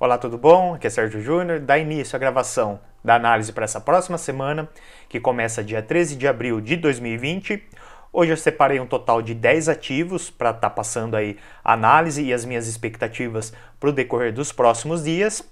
Olá, tudo bom? Aqui é Sérgio Júnior. Dá início à gravação da análise para essa próxima semana, que começa dia 13 de abril de 2020. Hoje eu separei um total de 10 ativos para estar tá passando aí a análise e as minhas expectativas para o decorrer dos próximos dias.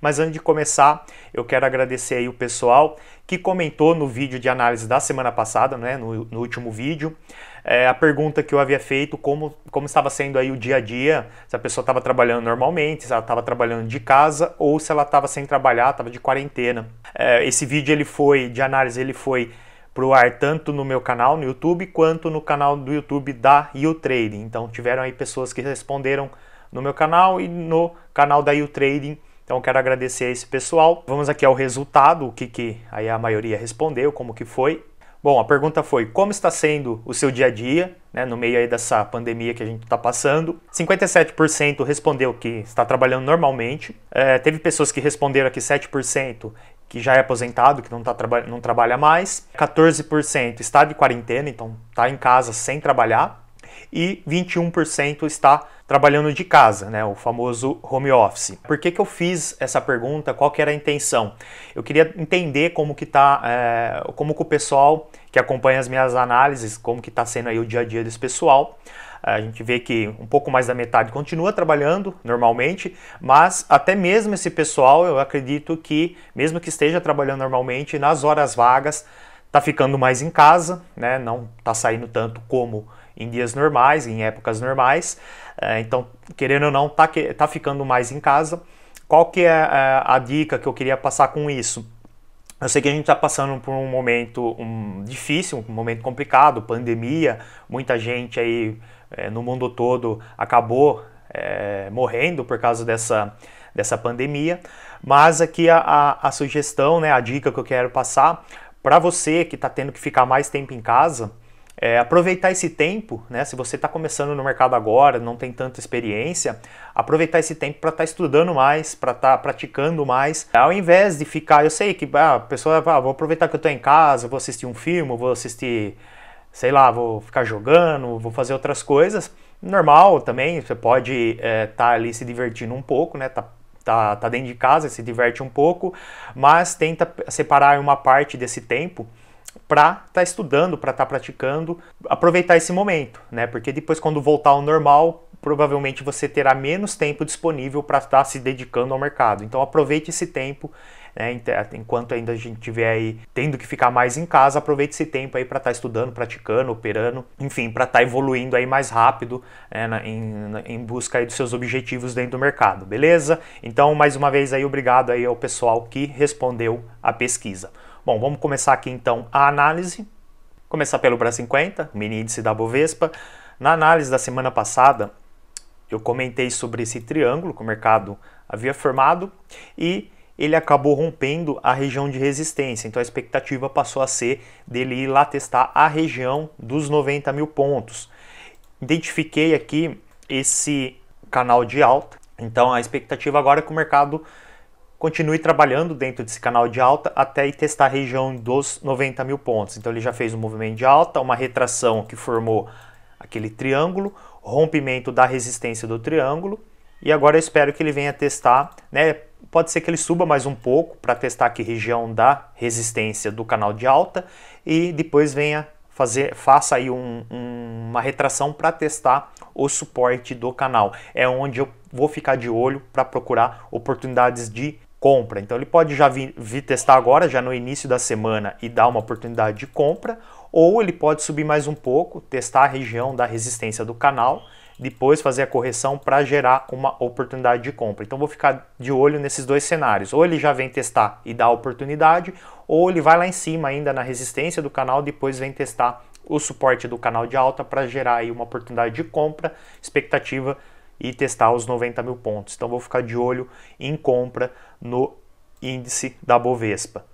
Mas antes de começar, eu quero agradecer aí o pessoal que comentou no vídeo de análise da semana passada, né, no, no último vídeo é, a pergunta que eu havia feito, como, como estava sendo aí o dia a dia, se a pessoa estava trabalhando normalmente, se ela estava trabalhando de casa ou se ela estava sem trabalhar, estava de quarentena. É, esse vídeo ele foi de análise, ele foi para o ar tanto no meu canal no YouTube quanto no canal do YouTube da YouTrading. Então tiveram aí pessoas que responderam no meu canal e no canal da YouTrading. Então quero agradecer a esse pessoal. Vamos aqui ao resultado, o que, que aí a maioria respondeu, como que foi. Bom, a pergunta foi como está sendo o seu dia a dia, né, no meio aí dessa pandemia que a gente está passando. 57% respondeu que está trabalhando normalmente. É, teve pessoas que responderam aqui 7% que já é aposentado, que não, tá, não trabalha mais. 14% está de quarentena, então está em casa sem trabalhar. E 21% está trabalhando de casa, né, o famoso home office. Por que, que eu fiz essa pergunta? Qual que era a intenção? Eu queria entender como que tá, é, como que o pessoal que acompanha as minhas análises, como que está sendo aí o dia a dia desse pessoal. A gente vê que um pouco mais da metade continua trabalhando normalmente, mas até mesmo esse pessoal, eu acredito que, mesmo que esteja trabalhando normalmente, nas horas vagas, tá ficando mais em casa, né? Não tá saindo tanto como em dias normais, em épocas normais. É, então, querendo ou não, tá, tá ficando mais em casa. Qual que é, é a, dica que eu queria passar com isso? Eu sei que a gente está passando por um momento um, difícil, um momento complicado, pandemia, muita gente aí é, no mundo todo acabou é, morrendo por causa dessa, dessa pandemia. Mas aqui a, a, a sugestão, né, a dica que eu quero passar para você que está tendo que ficar mais tempo em casa, é, aproveitar esse tempo, né? Se você está começando no mercado agora, não tem tanta experiência, aproveitar esse tempo para estar tá estudando mais, para estar tá praticando mais, ao invés de ficar, eu sei que ah, a pessoa vai, ah, vou aproveitar que eu estou em casa, vou assistir um filme, vou assistir, sei lá, vou ficar jogando, vou fazer outras coisas. Normal também, você pode estar é, tá ali se divertindo um pouco, né? Tá Tá, tá, dentro de casa, se diverte um pouco, mas tenta separar uma parte desse tempo para estar tá estudando, para estar tá praticando, aproveitar esse momento, né? Porque depois, quando voltar ao normal, provavelmente você terá menos tempo disponível para estar tá se dedicando ao mercado. Então, aproveite esse tempo. Né? Enquanto ainda a gente tiver aí tendo que ficar mais em casa, aproveite esse tempo aí para estar tá estudando, praticando, operando, enfim, para estar tá evoluindo aí mais rápido né? em, em busca aí dos seus objetivos dentro do mercado, beleza? Então, mais uma vez aí, obrigado aí ao pessoal que respondeu a pesquisa. Bom, vamos começar aqui então a análise. Começar pelo Brasil 50, mini índice da Bovespa. Na análise da semana passada, eu comentei sobre esse triângulo que o mercado havia formado e ele acabou rompendo a região de resistência. Então a expectativa passou a ser dele ir lá testar a região dos 90 mil pontos. Identifiquei aqui esse canal de alta. Então a expectativa agora é que o mercado continue trabalhando dentro desse canal de alta até testar a região dos 90 mil pontos. Então ele já fez um movimento de alta, uma retração que formou aquele triângulo, rompimento da resistência do triângulo e agora eu espero que ele venha testar, né? Pode ser que ele suba mais um pouco para testar que região da resistência do canal de alta e depois venha fazer, faça aí um, um, uma retração para testar o suporte do canal. É onde eu vou ficar de olho para procurar oportunidades de compra. Então ele pode já vir, vir, testar agora, já no início da semana, e dar uma oportunidade de compra, ou ele pode subir mais um pouco, testar a região da resistência do canal, depois fazer a correção para gerar uma oportunidade de compra. Então vou ficar de olho nesses dois cenários. Ou ele já vem testar e dá a oportunidade, ou ele vai lá em cima ainda na resistência do canal, depois vem testar o suporte do canal de alta para gerar aí uma oportunidade de compra, expectativa e testar os 90 mil pontos. Então vou ficar de olho em compra no índice da Bovespa.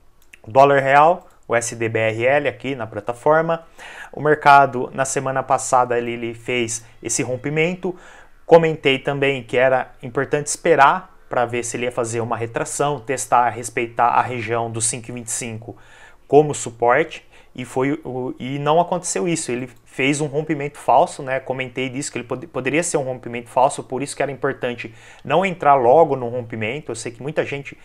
Dólar real, o SDBRL aqui na plataforma. O mercado na semana passada ele fez esse rompimento. Comentei também que era importante esperar para ver se ele ia fazer uma retração, testar, respeitar a região dos 5,25 como suporte e, foi, e não aconteceu isso. Ele fez um rompimento falso, né? Comentei disso que ele pod poderia ser um rompimento falso, por isso que era importante não entrar logo no rompimento. Eu sei que muita gente,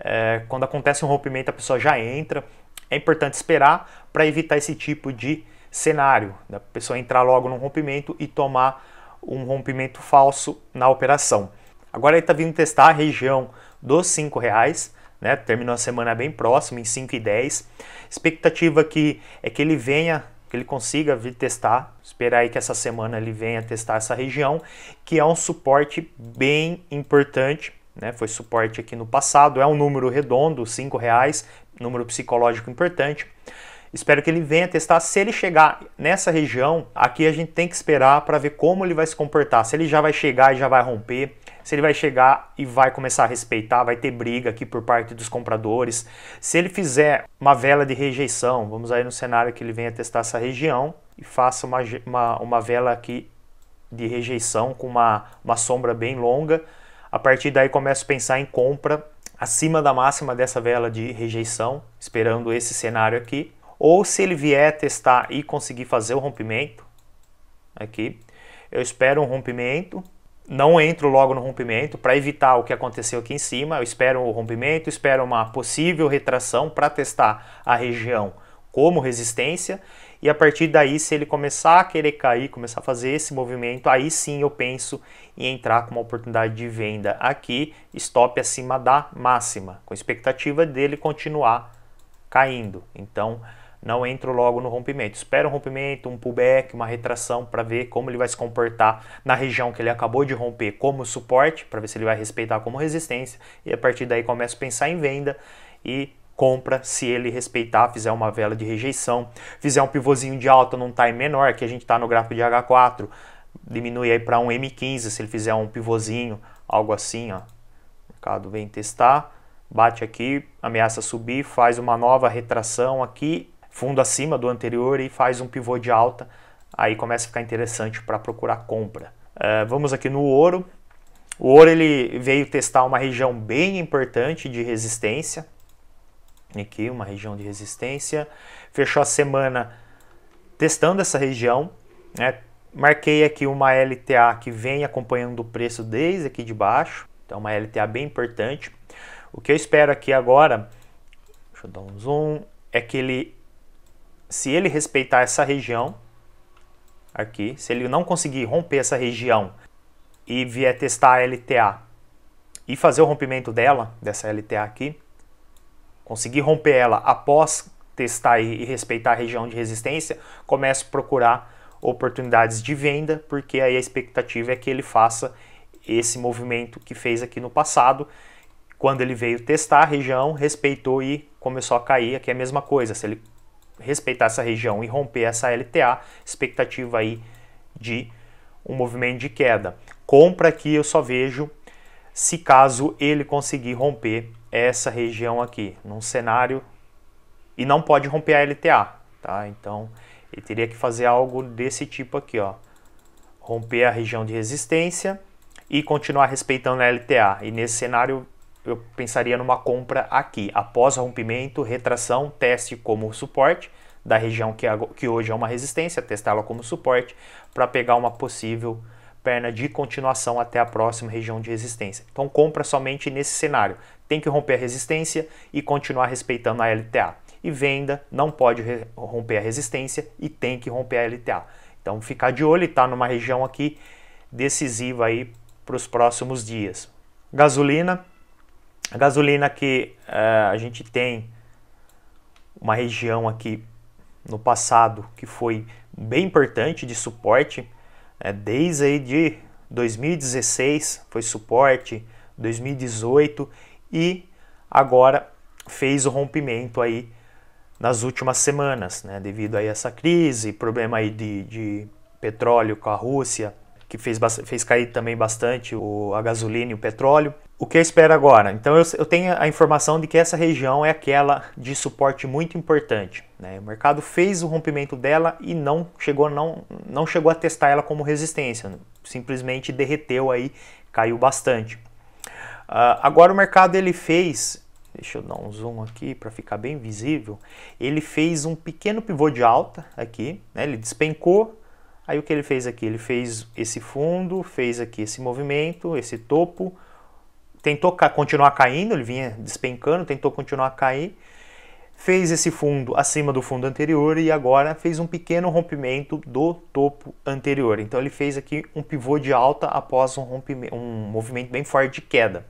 é, quando acontece um rompimento, a pessoa já entra. É importante esperar para evitar esse tipo de cenário, da pessoa entrar logo no rompimento e tomar um rompimento falso na operação. Agora ele está vindo testar a região dos R$ reais né? Terminou a semana bem próximo, em 5 e 10. Expectativa que é que ele venha, que ele consiga vir testar, esperar aí que essa semana ele venha testar essa região, que é um suporte bem importante, né? Foi suporte aqui no passado, é um número redondo, R$ reais, número psicológico importante. Espero que ele venha testar. Se ele chegar nessa região, aqui a gente tem que esperar para ver como ele vai se comportar. Se ele já vai chegar e já vai romper, se ele vai chegar e vai começar a respeitar, vai ter briga aqui por parte dos compradores. Se ele fizer uma vela de rejeição, vamos aí no cenário que ele venha testar essa região e faça uma, uma, uma vela aqui de rejeição com uma, uma sombra bem longa, a partir daí começo a pensar em compra acima da máxima dessa vela de rejeição, esperando esse cenário aqui. Ou se ele vier testar e conseguir fazer o rompimento, aqui, eu espero um rompimento, não entro logo no rompimento para evitar o que aconteceu aqui em cima. Eu espero o rompimento, espero uma possível retração para testar a região como resistência. E a partir daí, se ele começar a querer cair, começar a fazer esse movimento, aí sim eu penso em entrar com uma oportunidade de venda aqui, stop acima da máxima, com expectativa dele continuar caindo. Então, não entro logo no rompimento. Espero um rompimento, um pullback, uma retração para ver como ele vai se comportar na região que ele acabou de romper como suporte, para ver se ele vai respeitar como resistência. E a partir daí começo a pensar em venda e compra se ele respeitar, fizer uma vela de rejeição, fizer um pivôzinho de alta num time menor, que a gente está no gráfico de H4, diminui aí para um M15 se ele fizer um pivôzinho, algo assim, ó. O mercado vem testar, bate aqui, ameaça subir, faz uma nova retração aqui fundo acima do anterior e faz um pivô de alta, aí começa a ficar interessante para procurar compra. Uh, vamos aqui no ouro. O ouro ele veio testar uma região bem importante de resistência. Aqui, uma região de resistência. Fechou a semana testando essa região. Né? Marquei aqui uma LTA que vem acompanhando o preço desde aqui de baixo. Então, uma LTA bem importante. O que eu espero aqui agora, deixa eu dar um zoom, é que ele se ele respeitar essa região, aqui, se ele não conseguir romper essa região e vier testar a LTA e fazer o rompimento dela, dessa LTA aqui, conseguir romper ela após testar e respeitar a região de resistência, começa a procurar oportunidades de venda, porque aí a expectativa é que ele faça esse movimento que fez aqui no passado, quando ele veio testar a região, respeitou e começou a cair, aqui é a mesma coisa, se ele respeitar essa região e romper essa LTA, expectativa aí de um movimento de queda. Compra aqui eu só vejo se caso ele conseguir romper essa região aqui, num cenário e não pode romper a LTA, tá? Então ele teria que fazer algo desse tipo aqui, ó. Romper a região de resistência e continuar respeitando a LTA. E nesse cenário eu pensaria numa compra aqui, após rompimento, retração, teste como suporte da região que, que hoje é uma resistência, testá-la como suporte para pegar uma possível perna de continuação até a próxima região de resistência. Então compra somente nesse cenário. Tem que romper a resistência e continuar respeitando a LTA. E venda não pode romper a resistência e tem que romper a LTA. Então ficar de olho, está numa região aqui decisiva aí para os próximos dias. Gasolina a gasolina que uh, a gente tem uma região aqui no passado que foi bem importante de suporte, né, desde aí de 2016 foi suporte, 2018 e agora fez o rompimento aí nas últimas semanas, né, devido aí a essa crise, problema aí de, de petróleo com a Rússia, que fez, fez cair também bastante o, a gasolina e o petróleo. O que eu espero agora? Então eu, eu, tenho a informação de que essa região é aquela de suporte muito importante. Né? O mercado fez o rompimento dela e não chegou, não, não chegou a testar ela como resistência. Né? Simplesmente derreteu aí, caiu bastante. Uh, agora o mercado ele fez, deixa eu dar um zoom aqui para ficar bem visível, ele fez um pequeno pivô de alta aqui, né? ele despencou, aí o que ele fez aqui? Ele fez esse fundo, fez aqui esse movimento, esse topo, tentou ca continuar caindo, ele vinha despencando, tentou continuar a cair, fez esse fundo acima do fundo anterior e agora fez um pequeno rompimento do topo anterior. Então ele fez aqui um pivô de alta após um, rompimento, um movimento bem forte de queda.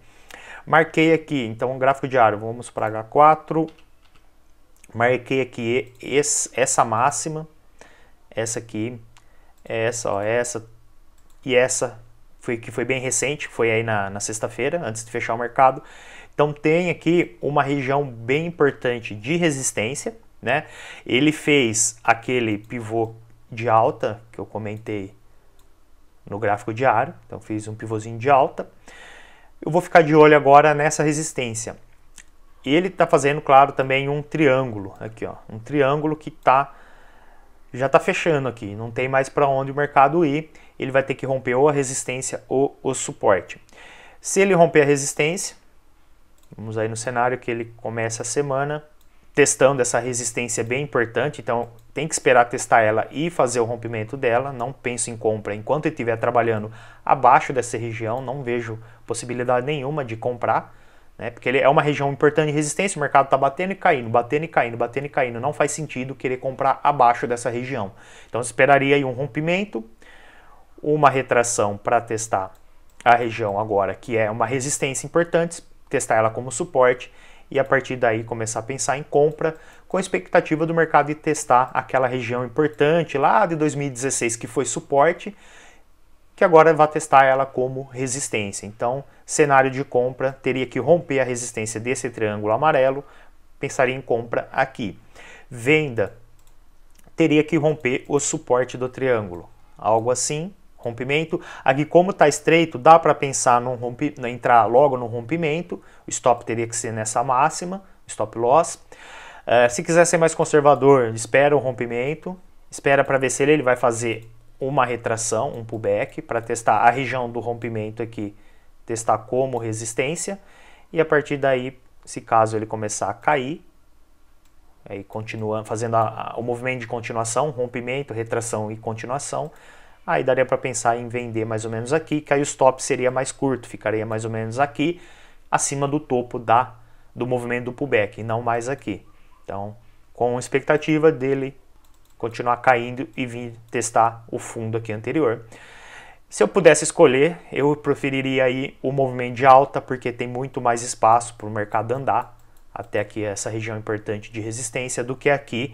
Marquei aqui, então um gráfico diário, vamos para H4, marquei aqui esse, essa máxima, essa aqui, essa, ó, essa e essa foi, que foi bem recente, foi aí na, na sexta-feira, antes de fechar o mercado. Então tem aqui uma região bem importante de resistência, né? Ele fez aquele pivô de alta que eu comentei no gráfico diário, então fiz um pivôzinho de alta. Eu vou ficar de olho agora nessa resistência. Ele está fazendo, claro, também um triângulo aqui, ó, um triângulo que tá já está fechando aqui, não tem mais para onde o mercado ir ele vai ter que romper ou a resistência ou o suporte. Se ele romper a resistência, vamos aí no cenário que ele começa a semana testando essa resistência bem importante, então tem que esperar testar ela e fazer o rompimento dela, não penso em compra enquanto ele estiver trabalhando abaixo dessa região, não vejo possibilidade nenhuma de comprar, né? porque ele é uma região importante de resistência, o mercado está batendo e caindo, batendo e caindo, batendo e caindo, não faz sentido querer comprar abaixo dessa região. Então esperaria aí um rompimento, uma retração para testar a região agora, que é uma resistência importante, testar ela como suporte e a partir daí começar a pensar em compra com a expectativa do mercado de testar aquela região importante lá de 2016 que foi suporte, que agora vai testar ela como resistência. Então, cenário de compra teria que romper a resistência desse triângulo amarelo, pensaria em compra aqui. Venda teria que romper o suporte do triângulo, algo assim, rompimento. Aqui, como está estreito, dá para pensar num rompi, entrar logo no rompimento. O stop teria que ser nessa máxima, stop loss. Uh, se quiser ser mais conservador, espera o rompimento, espera para ver se ele, ele vai fazer uma retração, um pullback, para testar a região do rompimento aqui, testar como resistência. E a partir daí, se caso ele começar a cair, aí continuando fazendo a, a, o movimento de continuação, rompimento, retração e continuação, Aí daria para pensar em vender mais ou menos aqui, que aí o stop seria mais curto, ficaria mais ou menos aqui, acima do topo da do movimento do pullback, e não mais aqui. Então, com expectativa dele continuar caindo e vir testar o fundo aqui anterior. Se eu pudesse escolher, eu preferiria aí o movimento de alta, porque tem muito mais espaço para o mercado andar até aqui essa região é importante de resistência do que aqui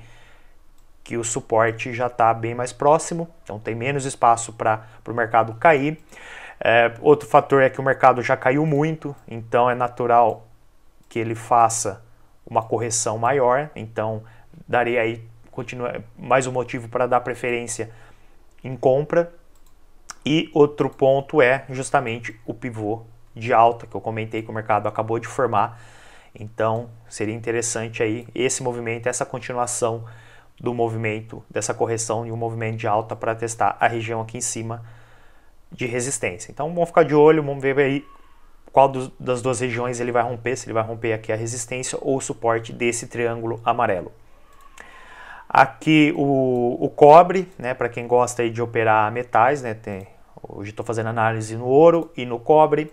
que o suporte já está bem mais próximo, então tem menos espaço para o mercado cair. É, outro fator é que o mercado já caiu muito, então é natural que ele faça uma correção maior, então daria aí continua, mais um motivo para dar preferência em compra. E outro ponto é justamente o pivô de alta que eu comentei que o mercado acabou de formar. Então seria interessante aí esse movimento, essa continuação do movimento, dessa correção e um movimento de alta para testar a região aqui em cima de resistência. Então vamos ficar de olho, vamos ver aí qual dos, das duas regiões ele vai romper, se ele vai romper aqui a resistência ou o suporte desse triângulo amarelo. Aqui o, o cobre, né, para quem gosta aí de operar metais, né, tem, hoje estou fazendo análise no ouro e no cobre.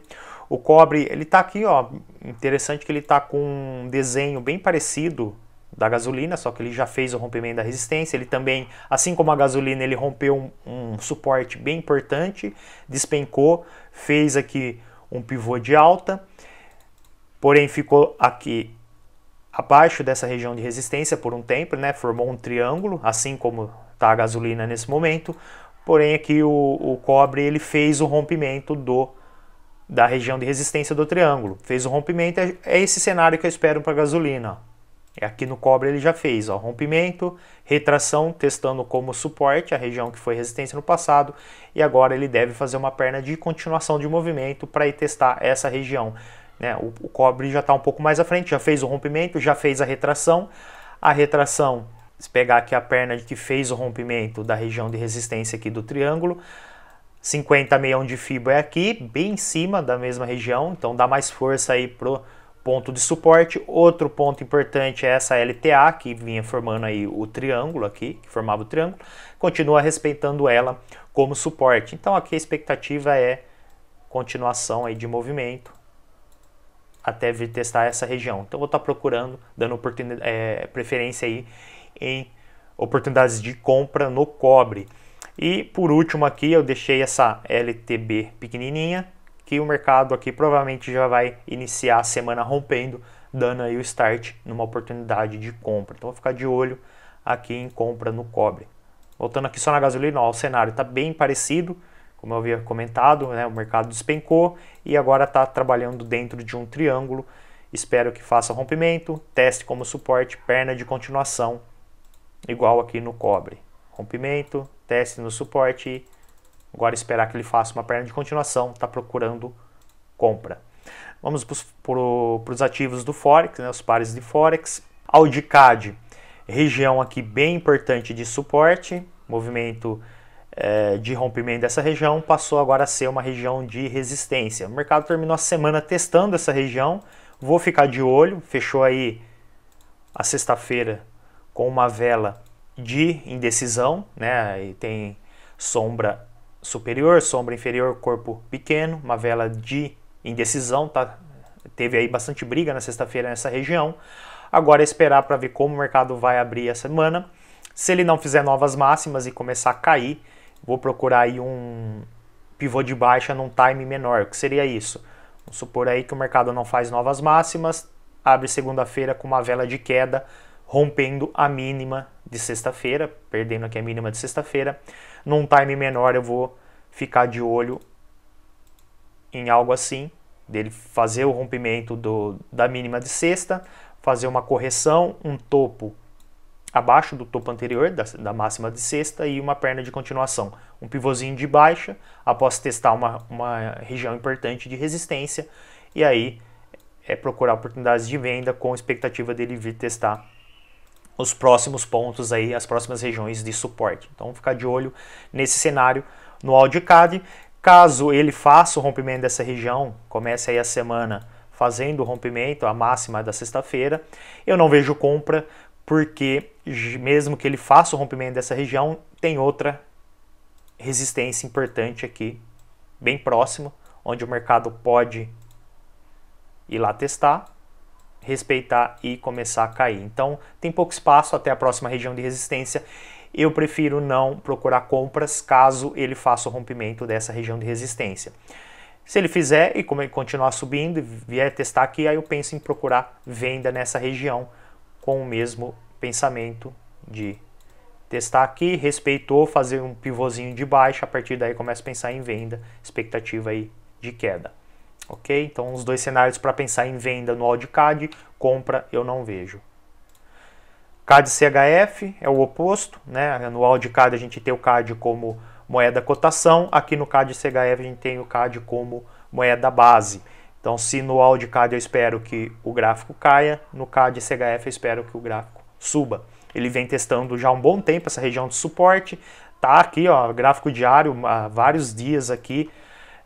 O cobre, ele está aqui, ó, interessante que ele está com um desenho bem parecido da gasolina, só que ele já fez o rompimento da resistência. Ele também, assim como a gasolina, ele rompeu um, um suporte bem importante, despencou, fez aqui um pivô de alta, porém ficou aqui abaixo dessa região de resistência por um tempo, né? Formou um triângulo, assim como está a gasolina nesse momento. Porém, aqui o, o cobre ele fez o rompimento do da região de resistência do triângulo. Fez o rompimento, é, é esse cenário que eu espero para a gasolina. É aqui no cobre ele já fez ó, rompimento, retração, testando como suporte a região que foi resistência no passado e agora ele deve fazer uma perna de continuação de movimento para ir testar essa região. Né? O, o cobre já está um pouco mais à frente, já fez o rompimento, já fez a retração. A retração, se pegar aqui a perna que fez o rompimento da região de resistência aqui do triângulo, 50 meião de fibra é aqui, bem em cima da mesma região, então dá mais força aí pro ponto de suporte. Outro ponto importante é essa LTA, que vinha formando aí o triângulo aqui, que formava o triângulo, continua respeitando ela como suporte. Então aqui a expectativa é continuação aí de movimento até vir testar essa região. Então vou estar tá procurando, dando é, preferência aí em oportunidades de compra no cobre. E por último aqui eu deixei essa LTB pequenininha, que o mercado aqui provavelmente já vai iniciar a semana rompendo, dando aí o start numa oportunidade de compra. Então vou ficar de olho aqui em compra no cobre. Voltando aqui só na gasolina, ó, o cenário está bem parecido, como eu havia comentado, né, o mercado despencou e agora está trabalhando dentro de um triângulo. Espero que faça rompimento, teste como suporte, perna de continuação, igual aqui no cobre. Rompimento, teste no suporte Agora esperar que ele faça uma perna de continuação, está procurando compra. Vamos para os ativos do Forex, né, os pares de Forex. Audicad, região aqui bem importante de suporte, movimento é, de rompimento dessa região passou agora a ser uma região de resistência. O mercado terminou a semana testando essa região, vou ficar de olho, fechou aí a sexta-feira com uma vela de indecisão, né? E tem sombra superior, sombra inferior, corpo pequeno, uma vela de indecisão, tá? Teve aí bastante briga na sexta-feira nessa região. Agora é esperar para ver como o mercado vai abrir a semana. Se ele não fizer novas máximas e começar a cair, vou procurar aí um pivô de baixa num time menor. O que seria isso? Vamos supor aí que o mercado não faz novas máximas, abre segunda-feira com uma vela de queda rompendo a mínima de sexta-feira, perdendo aqui a mínima de sexta-feira. Num time menor eu vou ficar de olho em algo assim, dele fazer o rompimento do, da mínima de sexta, fazer uma correção, um topo abaixo do topo anterior, da, da máxima de sexta, e uma perna de continuação. Um pivôzinho de baixa, após testar uma, uma região importante de resistência, e aí é procurar oportunidades de venda com expectativa dele vir testar os próximos pontos aí, as próximas regiões de suporte. Então ficar de olho nesse cenário no AudiCAD. Caso ele faça o rompimento dessa região, comece aí a semana fazendo o rompimento, a máxima da sexta-feira, eu não vejo compra, porque mesmo que ele faça o rompimento dessa região, tem outra resistência importante aqui, bem próximo, onde o mercado pode ir lá testar respeitar e começar a cair. Então, tem pouco espaço até a próxima região de resistência. Eu prefiro não procurar compras caso ele faça o rompimento dessa região de resistência. Se ele fizer e continuar subindo e vier testar aqui, aí eu penso em procurar venda nessa região com o mesmo pensamento de testar aqui, respeitou, fazer um pivôzinho de baixa, a partir daí começa a pensar em venda, expectativa aí de queda. Ok? Então, os dois cenários para pensar em venda no AudiCAD, compra eu não vejo. CAD CHF é o oposto, né? No AudiCAD a gente tem o CAD como moeda cotação, aqui no CAD CHF a gente tem o CAD como moeda base. Então, se no AudiCAD eu espero que o gráfico caia, no CAD CHF eu espero que o gráfico suba. Ele vem testando já há um bom tempo essa região de suporte, tá aqui, ó, gráfico diário, há vários dias aqui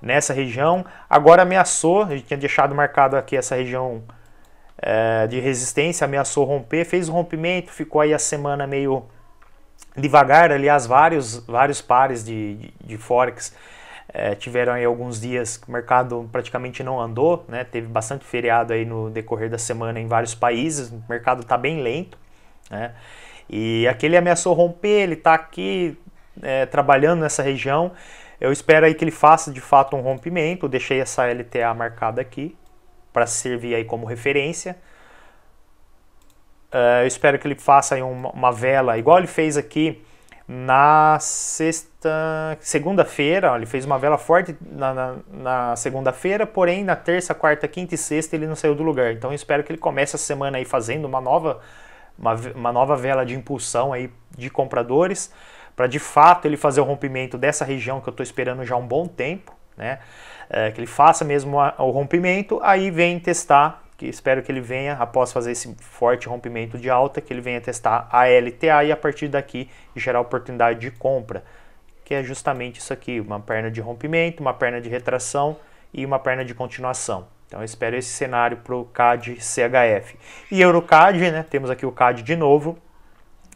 nessa região. Agora ameaçou, a gente tinha deixado marcado aqui essa região é, de resistência, ameaçou romper, fez o rompimento, ficou aí a semana meio devagar, aliás, vários, vários pares de, de, de Forex é, tiveram aí alguns dias que o mercado praticamente não andou, né? teve bastante feriado aí no decorrer da semana em vários países, o mercado está bem lento, né? e aquele ameaçou romper, ele está aqui é, trabalhando nessa região, eu espero aí que ele faça de fato um rompimento. deixei essa LTA marcada aqui para servir aí como referência. Uh, eu espero que ele faça aí uma, uma vela igual ele fez aqui na sexta, segunda-feira. Ele fez uma vela forte na, na, na segunda-feira, porém na terça, quarta, quinta e sexta ele não saiu do lugar. Então eu espero que ele comece a semana aí fazendo uma nova, uma, uma nova vela de impulsão aí de compradores para de fato ele fazer o rompimento dessa região que eu estou esperando já há um bom tempo, né? É, que ele faça mesmo a, o rompimento, aí vem testar, que espero que ele venha, após fazer esse forte rompimento de alta, que ele venha testar a LTA e a partir daqui gerar oportunidade de compra, que é justamente isso aqui, uma perna de rompimento, uma perna de retração e uma perna de continuação. Então eu espero esse cenário para o CAD CHF. E EuroCAD, né? Temos aqui o CAD de novo,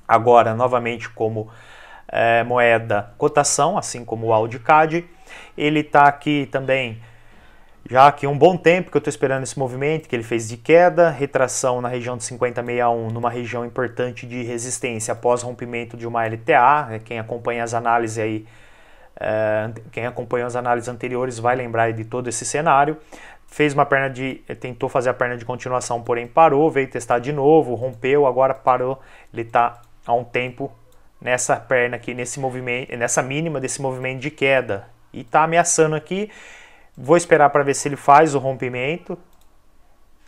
agora novamente como é, moeda cotação, assim como o AudiCAD. Ele está aqui também, já que um bom tempo que eu estou esperando esse movimento que ele fez de queda, retração na região de 5061, numa região importante de resistência após rompimento de uma LTA. Né? Quem acompanha as análises aí, é, quem acompanhou as análises anteriores vai lembrar de todo esse cenário fez uma perna de eh, tentou fazer a perna de continuação, porém parou, veio testar de novo, rompeu, agora parou, ele está há um tempo nessa perna aqui, nesse movimento, nessa mínima desse movimento de queda. E está ameaçando aqui. Vou esperar para ver se ele faz o rompimento.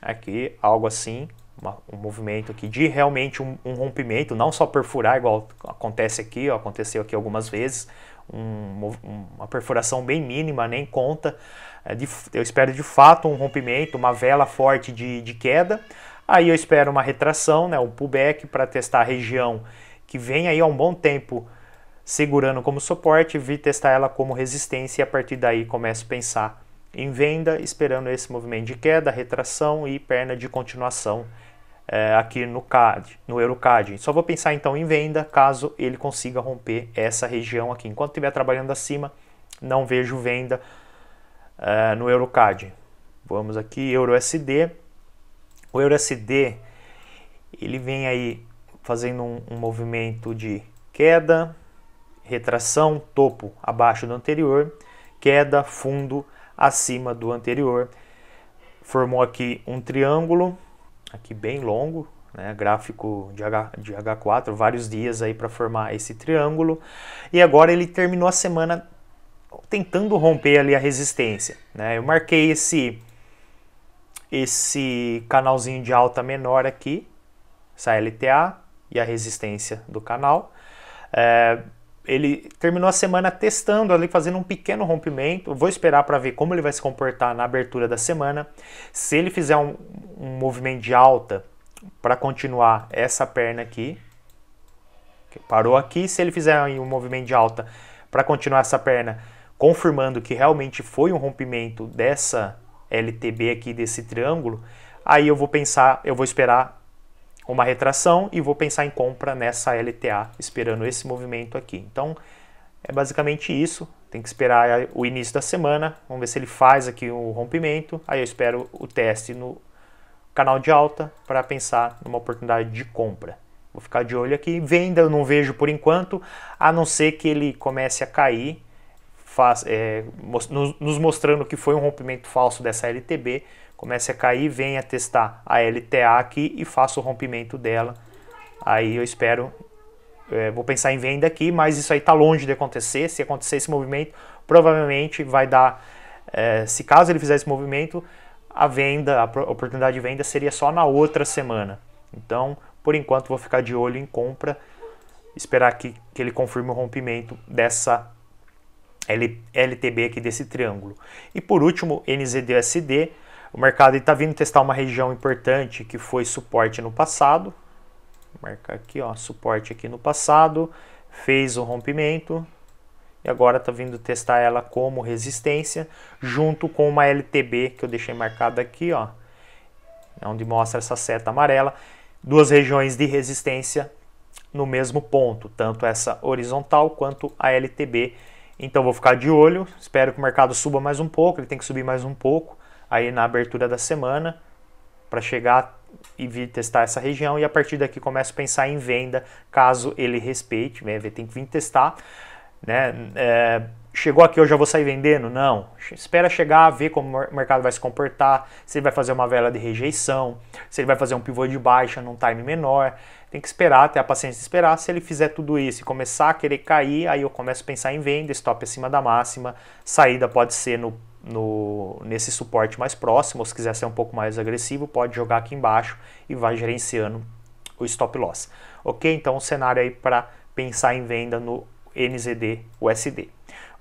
Aqui, algo assim. Uma, um movimento aqui de realmente um, um, rompimento, não só perfurar, igual acontece aqui, ó, aconteceu aqui algumas vezes. Um, uma perfuração bem mínima, nem conta. É de, eu espero de fato um rompimento, uma vela forte de, de queda. Aí eu espero uma retração, né, um pullback para testar a região que vem aí há um bom tempo segurando como suporte, vi testar ela como resistência e a partir daí começo a pensar em venda, esperando esse movimento de queda, retração e perna de continuação é, aqui no CAD, no EuroCAD. Só vou pensar então em venda caso ele consiga romper essa região aqui. Enquanto estiver trabalhando acima, não vejo venda é, no EuroCAD. Vamos aqui, EuroSD. O EuroSD ele vem aí fazendo um, um movimento de queda, retração, topo abaixo do anterior, queda, fundo acima do anterior. Formou aqui um triângulo, aqui bem longo, né? gráfico de, H, de H4, vários dias aí para formar esse triângulo. E agora ele terminou a semana tentando romper ali a resistência. Né? Eu marquei esse, esse canalzinho de alta menor aqui, essa LTA, e a resistência do canal. É, ele terminou a semana testando ali, fazendo um pequeno rompimento. Vou esperar para ver como ele vai se comportar na abertura da semana. Se ele fizer um, um movimento de alta para continuar essa perna aqui, que parou aqui. Se ele fizer um movimento de alta para continuar essa perna, confirmando que realmente foi um rompimento dessa LTB aqui, desse triângulo, aí eu vou pensar, eu vou esperar uma retração e vou pensar em compra nessa LTA, esperando esse movimento aqui. Então, é basicamente isso. Tem que esperar o início da semana, vamos ver se ele faz aqui o um rompimento. Aí eu espero o teste no canal de alta para pensar numa oportunidade de compra. Vou ficar de olho aqui. Venda eu não vejo por enquanto, a não ser que ele comece a cair faz, é, nos mostrando que foi um rompimento falso dessa LTB, comece a cair, venha testar a LTA aqui e faça o rompimento dela. Aí eu espero, é, vou pensar em venda aqui, mas isso aí está longe de acontecer. Se acontecer esse movimento, provavelmente vai dar, é, se caso ele fizer esse movimento, a venda, a oportunidade de venda seria só na outra semana. Então, por enquanto, vou ficar de olho em compra, esperar que, que ele confirme o rompimento dessa LTB aqui desse triângulo. E por último, NZDUSD, o mercado está vindo testar uma região importante que foi suporte no passado. Vou marcar aqui, ó, suporte aqui no passado, fez o rompimento e agora está vindo testar ela como resistência, junto com uma LTB que eu deixei marcada aqui, ó, é onde mostra essa seta amarela, duas regiões de resistência no mesmo ponto, tanto essa horizontal quanto a LTB então vou ficar de olho, espero que o mercado suba mais um pouco, ele tem que subir mais um pouco aí na abertura da semana para chegar e vir testar essa região e a partir daqui começo a pensar em venda caso ele respeite, né? tem que vir testar, né? É, chegou aqui, eu já vou sair vendendo? Não. Espera chegar, ver como o mercado vai se comportar, se ele vai fazer uma vela de rejeição, se ele vai fazer um pivô de baixa num time menor. Tem que esperar, ter a paciência de esperar. Se ele fizer tudo isso e começar a querer cair, aí eu começo a pensar em venda, stop acima da máxima, saída pode ser no, no nesse suporte mais próximo, ou se quiser ser um pouco mais agressivo, pode jogar aqui embaixo e vai gerenciando o stop loss. Ok? Então, um cenário aí para pensar em venda no NZD USD.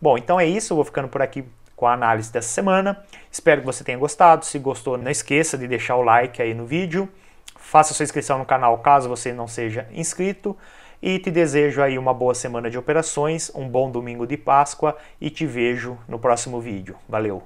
Bom, então é isso, eu vou ficando por aqui com a análise dessa semana. Espero que você tenha gostado. Se gostou, não esqueça de deixar o like aí no vídeo. Faça sua inscrição no canal caso você não seja inscrito. E te desejo aí uma boa semana de operações, um bom domingo de Páscoa e te vejo no próximo vídeo. Valeu!